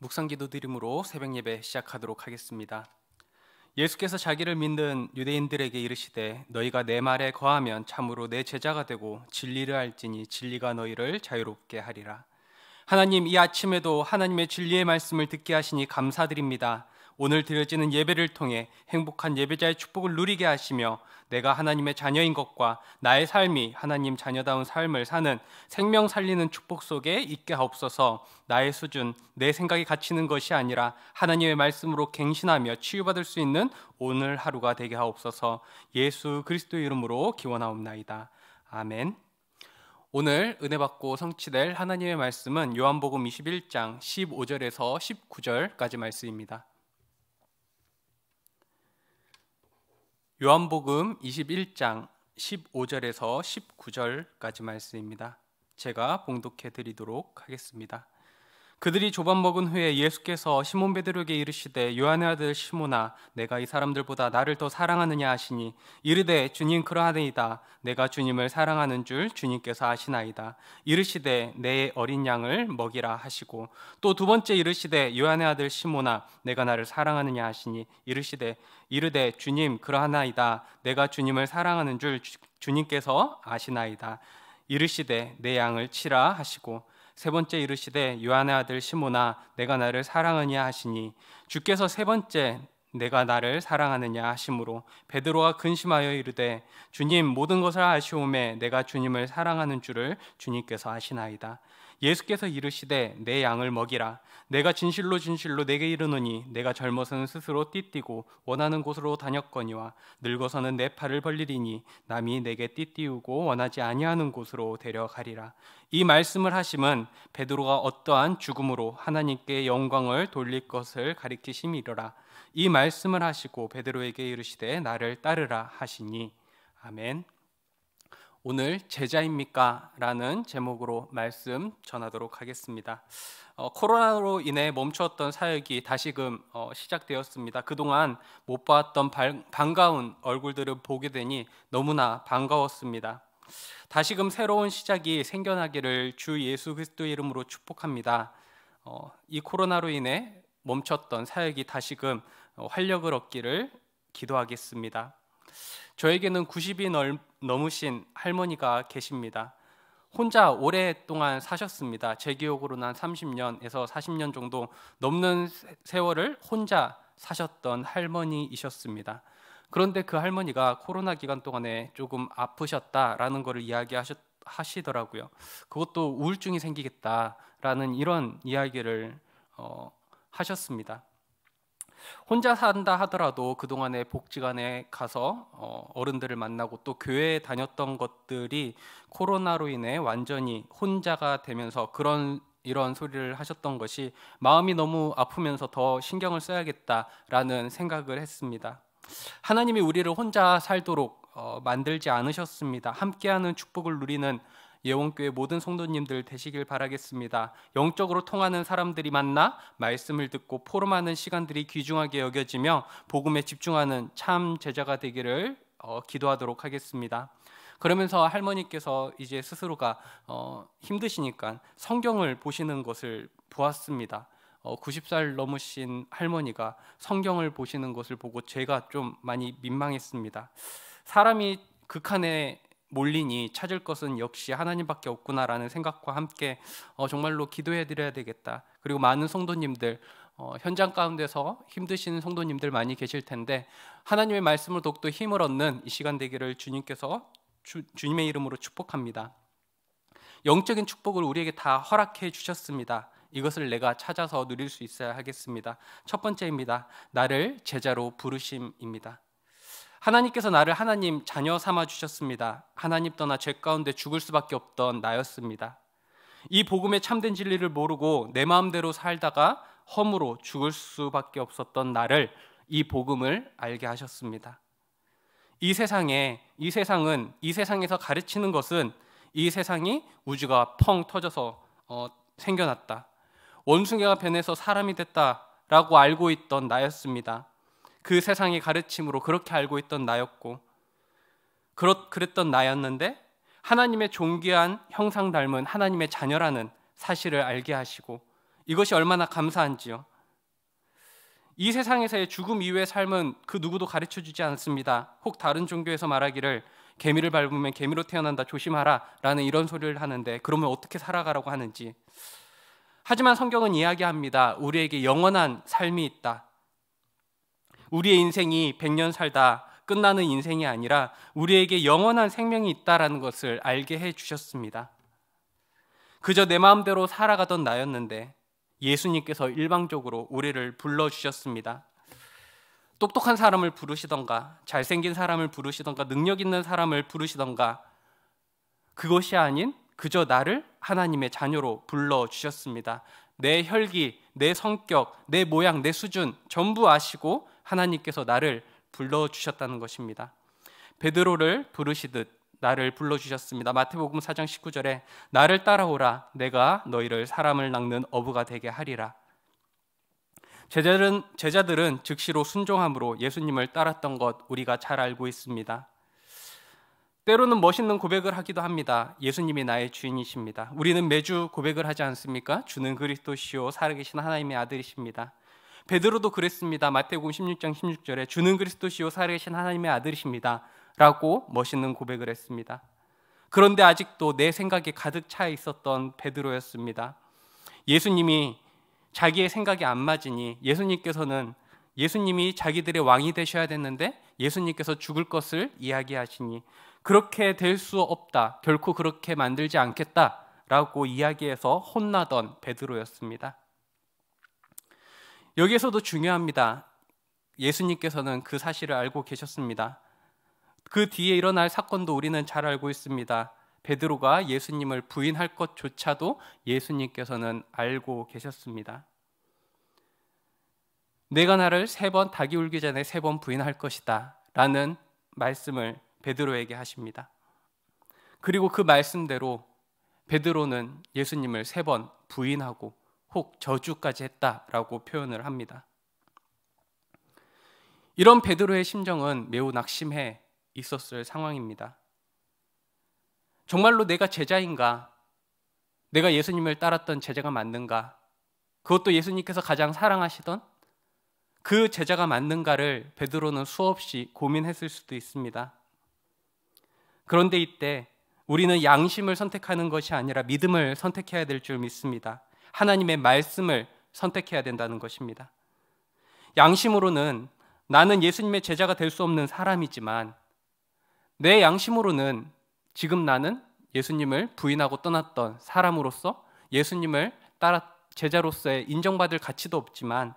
묵상 기도 드림으로 새벽 예배 시작하도록 하겠습니다. 예수께서 자기를 믿는 유대인들에게 이르시되 너희가 내 말에 거하면 참으로 내 제자가 되고 진리를 알지니 진리가 너희를 자유롭게 하리라. 하나님 이 아침에도 하나님의 진리의 말씀을 듣게 하시니 감사드립니다. 오늘 드려지는 예배를 통해 행복한 예배자의 축복을 누리게 하시며 내가 하나님의 자녀인 것과 나의 삶이 하나님 자녀다운 삶을 사는 생명 살리는 축복 속에 있게 하옵소서 나의 수준, 내 생각이 갇히는 것이 아니라 하나님의 말씀으로 갱신하며 치유받을 수 있는 오늘 하루가 되게 하옵소서 예수 그리스도의 이름으로 기원하옵나이다. 아멘. 오늘 은혜 받고 성취될 하나님의 말씀은 요한복음 21장 15절에서 19절까지 말씀입니다. 요한복음 21장 15절에서 19절까지 말씀입니다. 제가 봉독해 드리도록 하겠습니다. 그들이 조반 먹은 후에 예수께서 시몬 베드로에게 이르시되 요한의 아들 시몬아 내가 이 사람들보다 나를 더 사랑하느냐 하시니 이르되 주님 그러하니이다 내가 주님을 사랑하는 줄 주님께서 아시나이다 이르시되 내 어린 양을 먹이라 하시고 또 두 번째 이르시되 요한의 아들 시몬아 내가 나를 사랑하느냐 하시니 이르시되 이르되 주님 그러하나이다 내가 주님을 사랑하는 줄 주, 주님께서 아시나이다 이르시되 내 양을 치라 하시고 세 번째 이르시되 요한의 아들 시모나 내가 나를 사랑하냐 느 하시니 주께서 세 번째 내가 나를 사랑하느냐 하심으로 베드로가 근심하여 이르되 주님 모든 것을 아시오매 내가 주님을 사랑하는 줄을 주님께서 아시나이다 예수께서 이르시되 내 양을 먹이라 내가 진실로 진실로 내게 이르노니 내가 젊어서는 스스로 띠띠고 원하는 곳으로 다녔거니와 늙어서는 내 팔을 벌리리니 남이 내게 띠띠우고 원하지 아니하는 곳으로 데려가리라 이 말씀을 하심은 베드로가 어떠한 죽음으로 하나님께 영광을 돌릴 것을 가리키심이로라 이 말씀을 하시고 베드로에게 이르시되 나를 따르라 하시니 아멘 오늘 제자입니까? 라는 제목으로 말씀 전하도록 하겠습니다. 어, 코로나로 인해 멈추었던 사역이 다시금 어, 시작되었습니다. 그동안 못 봤던 발, 반가운 얼굴들을 보게 되니 너무나 반가웠습니다. 다시금 새로운 시작이 생겨나기를 주 예수 그리스도 이름으로 축복합니다. 어, 이 코로나로 인해 멈췄던 사역이 다시금 어, 활력을 얻기를 기도하겠습니다. 저에게는 90이 넓, 넘으신 할머니가 계십니다. 혼자 오랫동안 사셨습니다. 제 기억으로는 한 30년에서 40년 정도 넘는 세월을 혼자 사셨던 할머니이셨습니다. 그런데 그 할머니가 코로나 기간 동안에 조금 아프셨다라는 것을 이야기하시더라고요. 그것도 우울증이 생기겠다라는 이런 이야기를 어, 하셨습니다. 혼자 산다 하더라도 그동안에 복지관에 가서 어, 어른들을 만나고 또 교회에 다녔던 것들이 코로나로 인해 완전히 혼자가 되면서 그런 이런 소리를 하셨던 것이 마음이 너무 아프면서 더 신경을 써야겠다라는 생각을 했습니다. 하나님이 우리를 혼자 살도록 어, 만들지 않으셨습니다. 함께하는 축복을 누리는 예원교회 모든 성도님들 되시길 바라겠습니다. 영적으로 통하는 사람들이 만나 말씀을 듣고 포럼하는 시간들이 귀중하게 여겨지며 복음에 집중하는 참 제자가 되기를 어, 기도하도록 하겠습니다. 그러면서 할머니께서 이제 스스로가 어, 힘드시니까 성경을 보시는 것을 보았습니다. 어, 90살 넘으신 할머니가 성경을 보시는 것을 보고 제가 좀 많이 민망했습니다. 사람이 극한의 몰리니 찾을 것은 역시 하나님밖에 없구나라는 생각과 함께 어, 정말로 기도해 드려야 되겠다. 그리고 많은 성도님들 어, 현장 가운데서 힘드신 성도님들 많이 계실 텐데 하나님의 말씀을 독도 힘을 얻는 이 시간 되기를 주님께서 주, 주님의 이름으로 축복합니다. 영적인 축복을 우리에게 다 허락해 주셨습니다. 이것을 내가 찾아서 누릴 수 있어야 하겠습니다. 첫 번째입니다. 나를 제자로 부르심입니다. 하나님께서 나를 하나님 자녀 삼아 주셨습니다. 하나님 떠나 죄 가운데 죽을 수밖에 없던 나였습니다. 이 복음의 참된 진리를 모르고 내 마음대로 살다가 허무로 죽을 수밖에 없었던 나를 이 복음을 알게 하셨습니다. 이 세상에 이 세상은 이 세상에서 가르치는 것은 이 세상이 우주가 펑 터져서 어, 생겨났다. 원숭이가 변해서 사람이 됐다라고 알고 있던 나였습니다. 그 세상의 가르침으로 그렇게 알고 있던 나였고 그렇 그랬던 나였는데 하나님의 존귀한 형상 닮은 하나님의 자녀라는 사실을 알게 하시고 이것이 얼마나 감사한지요. 이 세상에서의 죽음 이후의 삶은 그 누구도 가르쳐 주지 않습니다. 혹 다른 종교에서 말하기를 개미를 밟으면 개미로 태어난다 조심하라라는 이런 소리를 하는데 그러면 어떻게 살아가라고 하는지. 하지만 성경은 이야기합니다. 우리에게 영원한 삶이 있다. 우리의 인생이 100년 살다 끝나는 인생이 아니라 우리에게 영원한 생명이 있다라는 것을 알게 해 주셨습니다. 그저 내 마음대로 살아가던 나였는데 예수님께서 일방적으로 우리를 불러 주셨습니다. 똑똑한 사람을 부르시던가 잘생긴 사람을 부르시던가 능력 있는 사람을 부르시던가 그것이 아닌 그저 나를 하나님의 자녀로 불러 주셨습니다. 내 혈기, 내 성격, 내 모양, 내 수준 전부 아시고 하나님께서 나를 불러 주셨다는 것입니다. 베드로를 부르시듯 나를 불러 주셨습니다. 마태복음 4장 19절에 나를 따라오라 내가 너희를 사람을 낚는 어부가 되게 하리라. 제자들은 제자들은 즉시로 순종함으로 예수님을 따랐던 것 우리가 잘 알고 있습니다. 때로는 멋있는 고백을 하기도 합니다. 예수님이 나의 주인이십니다. 우리는 매주 고백을 하지 않습니까? 주는 그리스도시요 살아계신 하나님의 아들이십니다. 베드로도 그랬습니다. 마태복음 16장 16절에 주는 그리스도시요 살아계신 하나님의 아들이십니다라고 멋있는 고백을 했습니다. 그런데 아직도 내 생각에 가득 차 있었던 베드로였습니다. 예수님이 자기의 생각이 안 맞으니 예수님께서는 예수님이 자기들의 왕이 되셔야 됐는데 예수님께서 죽을 것을 이야기하시니 그렇게 될 수 없다. 결코 그렇게 만들지 않겠다라고 이야기해서 혼나던 베드로였습니다. 여기에서도 중요합니다. 예수님께서는 그 사실을 알고 계셨습니다. 그 뒤에 일어날 사건도 우리는 잘 알고 있습니다. 베드로가 예수님을 부인할 것조차도 예수님께서는 알고 계셨습니다. 내가 나를 세번 닭이 울기 전에 세 번 부인할 것이다. 라는 말씀을 베드로에게 하십니다. 그리고 그 말씀대로 베드로는 예수님을 세 번 부인하고 혹 저주까지 했다라고 표현을 합니다. 이런 베드로의 심정은 매우 낙심해 있었을 상황입니다. 정말로 내가 제자인가? 내가 예수님을 따랐던 제자가 맞는가? 그것도 예수님께서 가장 사랑하시던 그 제자가 맞는가를 베드로는 수없이 고민했을 수도 있습니다. 그런데 이때 우리는 양심을 선택하는 것이 아니라 믿음을 선택해야 될 줄 믿습니다. 하나님의 말씀을 선택해야 된다는 것입니다. 양심으로는 나는 예수님의 제자가 될 수 없는 사람이지만 내 양심으로는 지금 나는 예수님을 부인하고 떠났던 사람으로서 예수님을 따라 제자로서의 인정받을 가치도 없지만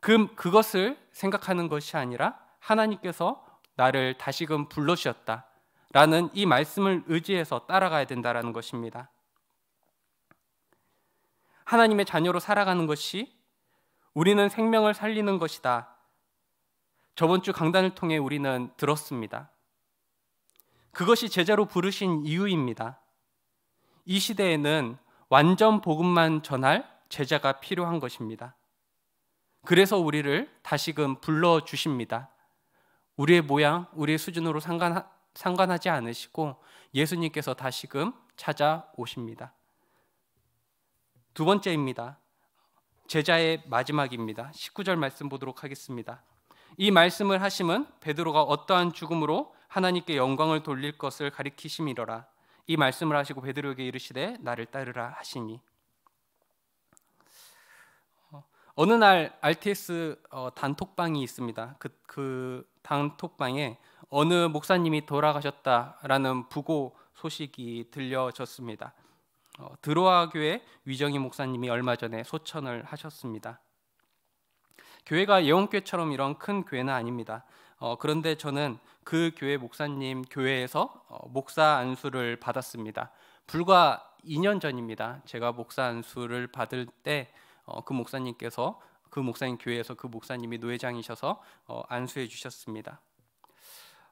그 그것을 생각하는 것이 아니라 하나님께서 나를 다시금 불러주셨다라는 이 말씀을 의지해서 따라가야 된다라는 것입니다. 하나님의 자녀로 살아가는 것이 우리는 생명을 살리는 것이다. 저번 주 강단을 통해 우리는 들었습니다. 그것이 제자로 부르신 이유입니다. 이 시대에는 완전 복음만 전할 제자가 필요한 것입니다. 그래서 우리를 다시금 불러 주십니다. 우리의 모양, 우리의 수준으로 상관, 상관하지 않으시고 예수님께서 다시금 찾아오십니다. 두 번째입니다. 제자의 마지막입니다. 19절 말씀 보도록 하겠습니다. 이 말씀을 하심은 베드로가 어떠한 죽음으로 하나님께 영광을 돌릴 것을 가리키심이러라. 이 말씀을 하시고 베드로에게 이르시되 나를 따르라 하시니. 어, 어느 날 RTS 어, 단톡방이 있습니다. 그, 그 단톡방에 어느 목사님이 돌아가셨다라는 부고 소식이 들려졌습니다. 어, 드로아 교회 위정희 목사님이 얼마 전에 소천을 하셨습니다. 교회가 예원교회처럼 이런 큰 교회는 아닙니다. 어, 그런데 저는 그 교회 목사님 교회에서 어, 목사 안수를 받았습니다. 불과 2년 전입니다. 제가 목사 안수를 받을 때그 어, 목사님께서 그 목사님 교회에서 그 목사님이 노회장이셔서 어, 안수해 주셨습니다.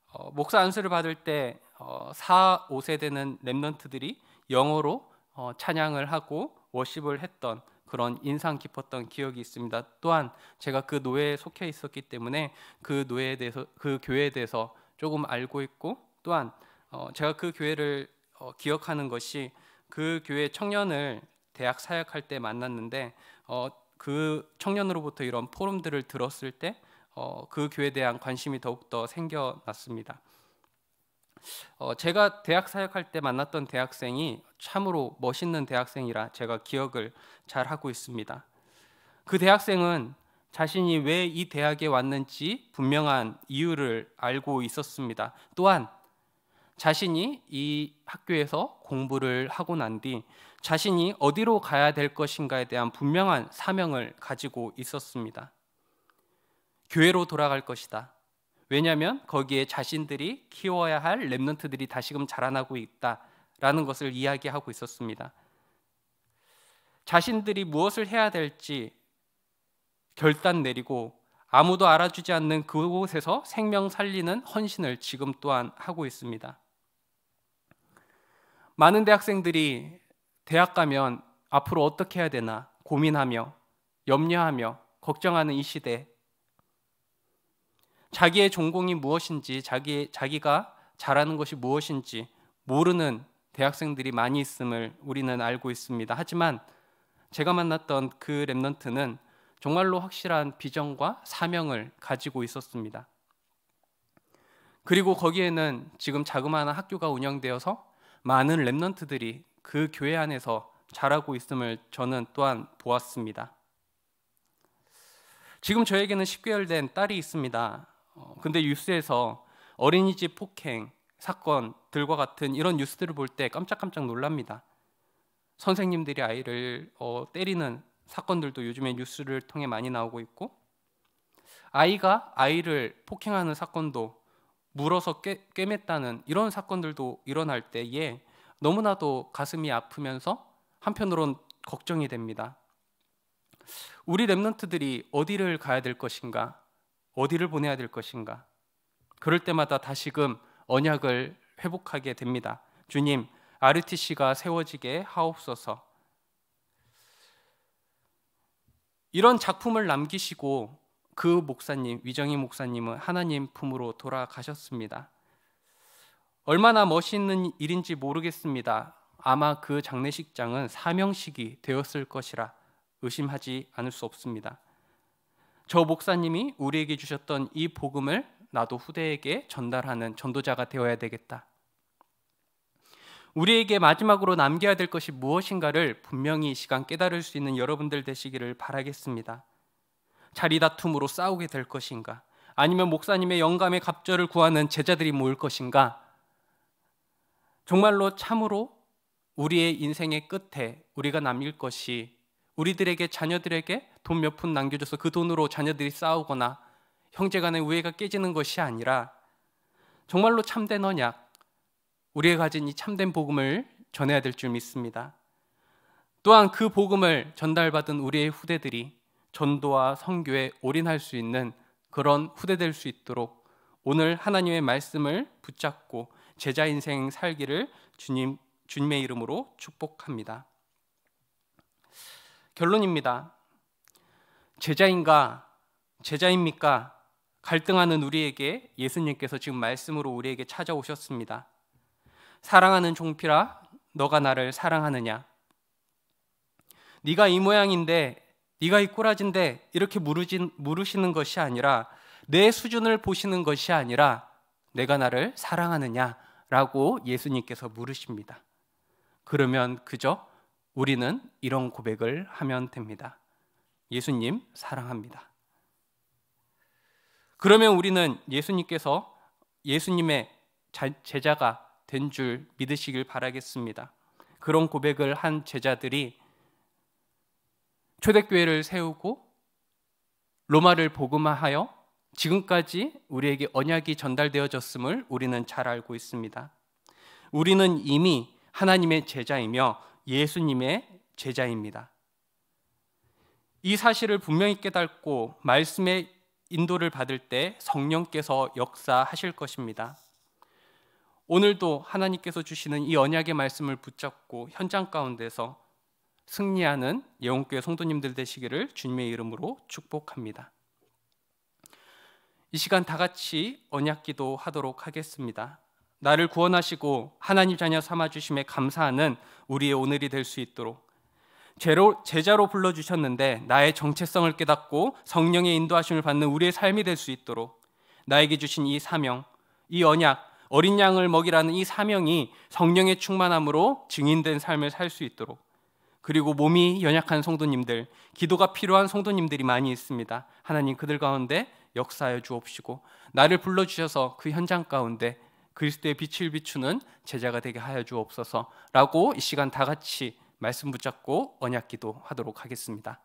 어, 목사 안수를 받을 때 4, 5세대는 랩런트들이 영어로 어, 찬양을 하고 워십을 했던 그런 인상 깊었던 기억이 있습니다. 또한 제가 그 노예에 속해 있었기 때문에 그 노예에 대해서 그 교회에 대해서 조금 알고 있고 또한 어, 제가 그 교회를 어, 기억하는 것이 그 교회 청년을 대학 사역할 때 만났는데 어, 그 청년으로부터 이런 포럼들을 들었을 때그 어, 교회에 대한 관심이 더욱더 생겨났습니다. 어, 제가 대학 사역할 때 만났던 대학생이 참으로 멋있는 대학생이라 제가 기억을 잘 하고 있습니다. 그 대학생은 자신이 왜 이 대학에 왔는지 분명한 이유를 알고 있었습니다. 또한 자신이 이 학교에서 공부를 하고 난 뒤 자신이 어디로 가야 될 것인가에 대한 분명한 사명을 가지고 있었습니다. 교회로 돌아갈 것이다. 왜냐하면 거기에 자신들이 키워야 할 렘넌트들이 다시금 자라나고 있다라는 것을 이야기하고 있었습니다. 자신들이 무엇을 해야 될지 결단 내리고 아무도 알아주지 않는 그곳에서 생명 살리는 헌신을 지금 또한 하고 있습니다. 많은 대학생들이 대학 가면 앞으로 어떻게 해야 되나 고민하며 염려하며 걱정하는 이 시대 자기의 전공이 무엇인지 자기 자기가 잘하는 것이 무엇인지 모르는 대학생들이 많이 있음을 우리는 알고 있습니다. 하지만 제가 만났던 그 랩넌트는 정말로 확실한 비전과 사명을 가지고 있었습니다. 그리고 거기에는 지금 자그마한 학교가 운영되어서 많은 랩넌트들이 그 교회 안에서 자라고 있음을 저는 또한 보았습니다. 지금 저에게는 10개월 된 딸이 있습니다. 어, 근데 뉴스에서 어린이집 폭행 사건들과 같은 이런 뉴스들을 볼 때 깜짝깜짝 놀랍니다. 선생님들이 아이를 어, 때리는 사건들도 요즘에 뉴스를 통해 많이 나오고 있고 아이가 아이를 폭행하는 사건도 물어서 꿰, 꿰맸다는 이런 사건들도 일어날 때에 너무나도 가슴이 아프면서 한편으론 걱정이 됩니다. 우리 랩런트들이 어디를 가야 될 것인가? 어디를 보내야 될 것인가? 그럴 때마다 다시금 언약을 회복하게 됩니다. 주님, RTC가 세워지게 하옵소서. 이런 작품을 남기시고 그 목사님, 위정희 목사님은 하나님 품으로 돌아가셨습니다. 얼마나 멋있는 일인지 모르겠습니다. 아마 그 장례식장은 사명식이 되었을 것이라 의심하지 않을 수 없습니다. 저 목사님이 우리에게 주셨던 이 복음을 나도 후대에게 전달하는 전도자가 되어야 되겠다. 우리에게 마지막으로 남겨야 될 것이 무엇인가를 분명히 이 시간 깨달을 수 있는 여러분들 되시기를 바라겠습니다. 자리 다툼으로 싸우게 될 것인가? 아니면 목사님의 영감의 갑절을 구하는 제자들이 모일 것인가? 정말로 참으로 우리의 인생의 끝에 우리가 남길 것이 우리들에게 자녀들에게 돈 몇 푼 남겨줘서 그 돈으로 자녀들이 싸우거나 형제간의 우애가 깨지는 것이 아니라 정말로 참된 언약, 우리의 가진 이 참된 복음을 전해야 될 줄 믿습니다. 또한 그 복음을 전달받은 우리의 후대들이 전도와 성교에 올인할 수 있는 그런 후대될 수 있도록 오늘 하나님의 말씀을 붙잡고 제자 인생 살기를 주님 주님의 이름으로 축복합니다. 결론입니다. 제자인가 제자입니까? 갈등하는 우리에게 예수님께서 지금 말씀으로 우리에게 찾아오셨습니다. 사랑하는 종필아, 너가 나를 사랑하느냐? 네가 이 모양인데, 네가 이 꼬라진데 이렇게 물으신, 물으시는 것이 아니라 내 수준을 보시는 것이 아니라 내가 나를 사랑하느냐라고 예수님께서 물으십니다. 그러면 그저 우리는 이런 고백을 하면 됩니다. 예수님 사랑합니다. 그러면 우리는 예수님께서 예수님의 제자가 된 줄 믿으시길 바라겠습니다. 그런 고백을 한 제자들이 초대교회를 세우고 로마를 복음화하여 지금까지 우리에게 언약이 전달되어졌음을 우리는 잘 알고 있습니다. 우리는 이미 하나님의 제자이며 예수님의 제자입니다. 이 사실을 분명히 깨닫고 말씀의 인도를 받을 때 성령께서 역사하실 것입니다. 오늘도 하나님께서 주시는 이 언약의 말씀을 붙잡고 현장 가운데서 승리하는 예원교회 성도님들 되시기를 주님의 이름으로 축복합니다. 이 시간 다 같이 언약기도 하도록 하겠습니다. 나를 구원하시고 하나님 자녀 삼아 주심에 감사하는 우리의 오늘이 될 수 있도록 제로, 제자로 불러 주셨는데 나의 정체성을 깨닫고 성령의 인도하심을 받는 우리의 삶이 될 수 있도록 나에게 주신 이 사명, 이 언약, 어린 양을 먹이라는 이 사명이 성령의 충만함으로 증인된 삶을 살 수 있도록 그리고 몸이 연약한 성도님들, 기도가 필요한 성도님들이 많이 있습니다. 하나님 그들 가운데 역사여 주옵시고 나를 불러 주셔서 그 현장 가운데 그리스도의 빛을 비추는 제자가 되게 하여 주옵소서라고 이 시간 다 같이 말씀 붙잡고 언약기도 하도록 하겠습니다.